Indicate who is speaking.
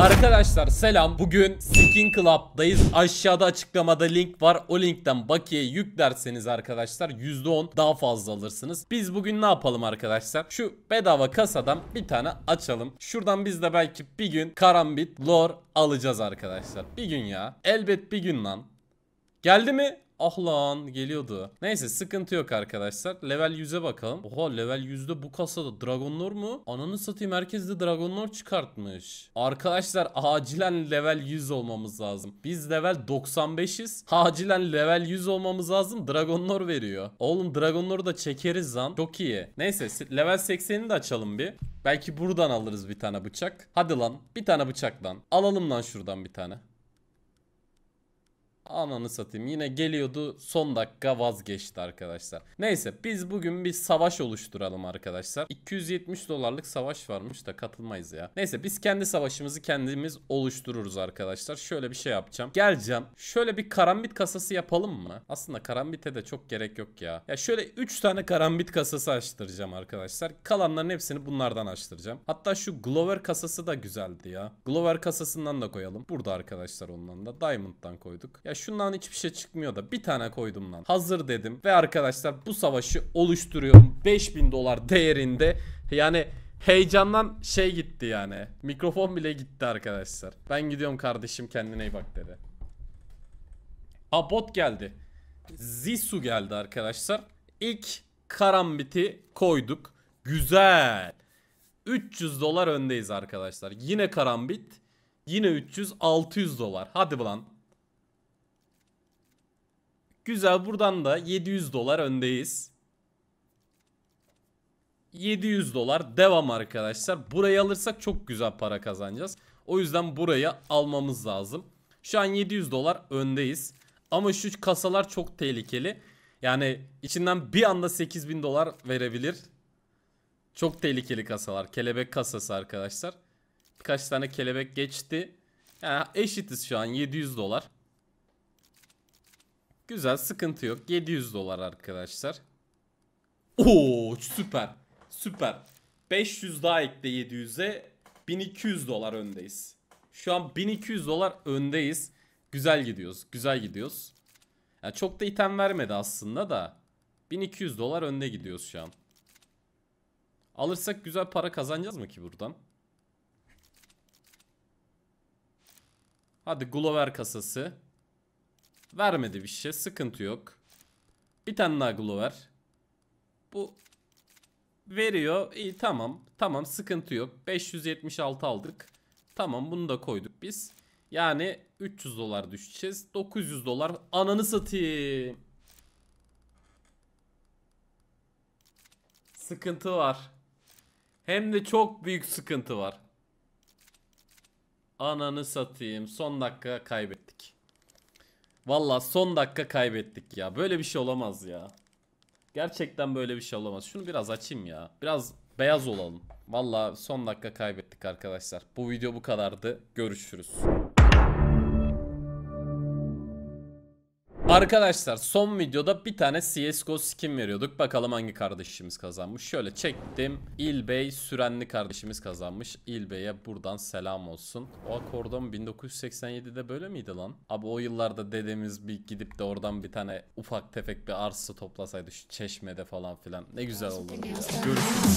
Speaker 1: Arkadaşlar selam. Bugün Skin Club'dayız. Aşağıda açıklamada link var. O linkten bakiye yüklerseniz arkadaşlar %10 daha fazla alırsınız. Biz bugün ne yapalım arkadaşlar? Şu bedava kasadan bir tane açalım. Şuradan biz de belki bir gün karambit, lore alacağız arkadaşlar. Bir gün ya. Elbet bir gün lan. Geldi mi? Ah lan geliyordu. Neyse sıkıntı yok arkadaşlar. Level 100'e bakalım. Oha level 100'de bu kasada Dragonlord mu? Ananı satayım herkes de Dragonlord çıkartmış. Arkadaşlar acilen level 100 olmamız lazım. Biz level 95'iz. Acilen level 100 olmamız lazım. Dragonlord veriyor. Oğlum Dragonlord'u da çekeriz lan. Çok iyi. Neyse level 80'ini de açalım bir. Belki buradan alırız bir tane bıçak. Hadi lan bir tane bıçak lan. Alalım lan şuradan bir tane. Ananı satayım yine geliyordu son dakika vazgeçti arkadaşlar. Neyse biz bugün bir savaş oluşturalım arkadaşlar. 270 dolarlık savaş varmış da katılmayız ya. Neyse biz kendi savaşımızı kendimiz oluştururuz arkadaşlar. Şöyle bir şey yapacağım. Geleceğim. Şöyle bir karambit kasası yapalım mı? Aslında karambite de çok gerek yok ya. Ya şöyle 3 tane karambit kasası açtıracağım arkadaşlar. Kalanların hepsini bunlardan açtıracağım. Hatta şu Glover kasası da güzeldi ya. Glover kasasından da koyalım. Burada arkadaşlar ondan da. Diamond'dan koyduk. Ya şundan hiçbir şey çıkmıyor da bir tane koydum lan. Hazır dedim ve arkadaşlar bu savaşı oluşturuyorum 5000 dolar değerinde. Yani heyecandan şey gitti yani. Mikrofon bile gitti arkadaşlar. Ben gidiyorum kardeşim kendine iyi bak dedi. abot geldi. Zisu geldi arkadaşlar. İlk karambiti koyduk. Güzel. 300 dolar öndeyiz arkadaşlar. Yine karambit. Yine 300 600 dolar. Hadi lan. Güzel buradan da 700 dolar öndeyiz. 700 dolar devam arkadaşlar. Burayı alırsak çok güzel para kazanacağız. O yüzden burayı almamız lazım. Şu an 700 dolar öndeyiz. Ama şu kasalar çok tehlikeli. Yani içinden bir anda 8000 dolar verebilir. Çok tehlikeli kasalar. Kelebek kasası arkadaşlar. Birkaç tane kelebek geçti. Yani eşitiz şu an 700 dolar. Güzel sıkıntı yok. 700 dolar arkadaşlar. Oo süper. Süper. 500 daha ekle 700'e 1200 dolar öndeyiz. Şu an 1200 dolar öndeyiz. Güzel gidiyoruz. Güzel gidiyoruz. Yani çok da item vermedi aslında da. 1200 dolar önde gidiyoruz şu an. Alırsak güzel para kazanacağız mı ki buradan? Hadi Glover kasası. Vermedi bir şey. Sıkıntı yok. Bir tane daha ver. Bu veriyor. İyi tamam. Tamam sıkıntı yok. 576 aldık. Tamam bunu da koyduk biz. Yani 300 dolar düşeceğiz. 900 dolar ananı satayım. Sıkıntı var. Hem de çok büyük sıkıntı var. Ananı satayım. Son dakika kaybet. Valla son dakika kaybettik ya. Böyle bir şey olamaz ya. Gerçekten böyle bir şey olamaz. Şunu biraz açayım ya. Biraz beyaz olalım. Valla son dakika kaybettik arkadaşlar. Bu video bu kadardı. Görüşürüz. Arkadaşlar son videoda bir tane CSGO skin veriyorduk. Bakalım hangi kardeşimiz kazanmış. Şöyle çektim. İlbey Sürenli kardeşimiz kazanmış. İlbey'e buradan selam olsun. O akordon 1987'de böyle miydi lan? Abi o yıllarda dedemiz bir gidip de oradan bir tane ufak tefek bir arsa toplasaydı şu çeşmede falan filan. Ne güzel olurdu Görüşürüz.